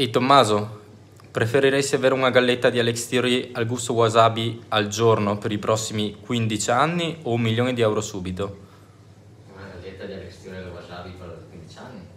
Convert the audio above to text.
Ehi hey, Tommaso, preferiresti avere una galletta di Alex Theory al gusto wasabi al giorno per i prossimi 15 anni o un milione di euro subito? Una galletta di Alex Theory al wasabi per 15 anni?